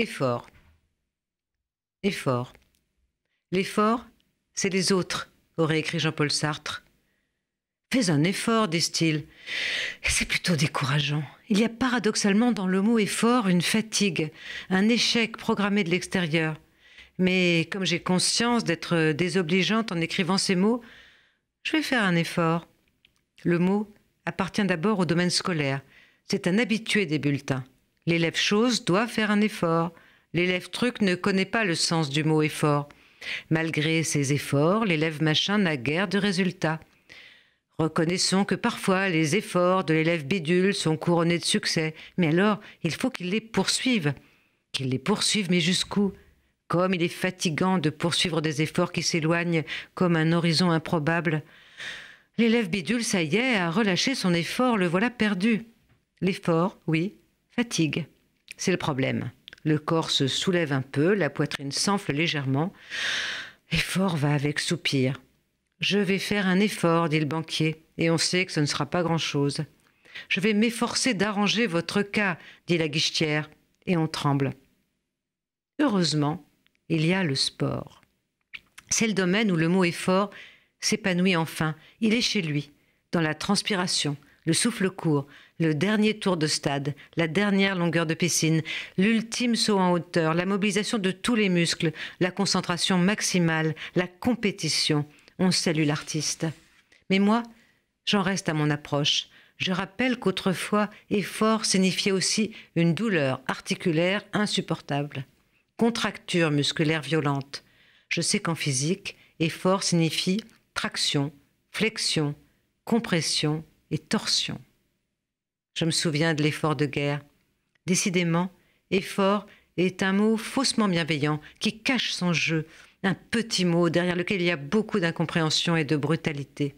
effort. Effort. L'effort, c'est les autres, aurait écrit Jean-Paul Sartre. Fais un effort, disent-ils. C'est plutôt décourageant. Il y a paradoxalement dans le mot effort une fatigue, un échec programmé de l'extérieur. Mais comme j'ai conscience d'être désobligeante en écrivant ces mots, je vais faire un effort. Le mot appartient d'abord au domaine scolaire. C'est un habitué des bulletins. L'élève chose doit faire un effort. L'élève truc ne connaît pas le sens du mot effort. Malgré ses efforts, l'élève machin n'a guère de résultats. Reconnaissons que parfois les efforts de l'élève bidule sont couronnés de succès, mais alors il faut qu'il les poursuive. Qu'il les poursuive, mais jusqu'où Comme il est fatigant de poursuivre des efforts qui s'éloignent comme un horizon improbable. L'élève bidule, ça y est, a relâché son effort, le voilà perdu. L'effort, oui, Fatigue, c'est le problème. Le corps se soulève un peu, la poitrine s'enfle légèrement. L'effort va avec soupir. Je vais faire un effort, dit le banquier, et on sait que ce ne sera pas grand-chose. Je vais m'efforcer d'arranger votre cas, dit la guichetière, et on tremble. Heureusement, il y a le sport. C'est le domaine où le mot effort s'épanouit enfin. Il est chez lui, dans la transpiration, le souffle court, le dernier tour de stade, la dernière longueur de piscine, l'ultime saut en hauteur, la mobilisation de tous les muscles, la concentration maximale, la compétition. On salue l'artiste. Mais moi, j'en reste à mon approche. Je rappelle qu'autrefois, effort signifiait aussi une douleur articulaire insupportable, contracture musculaire violente. Je sais qu'en physique, effort signifie traction, flexion, compression, et torsion. Je me souviens de l'effort de guerre. Décidément, effort est un mot faussement bienveillant qui cache son jeu, un petit mot derrière lequel il y a beaucoup d'incompréhension et de brutalité.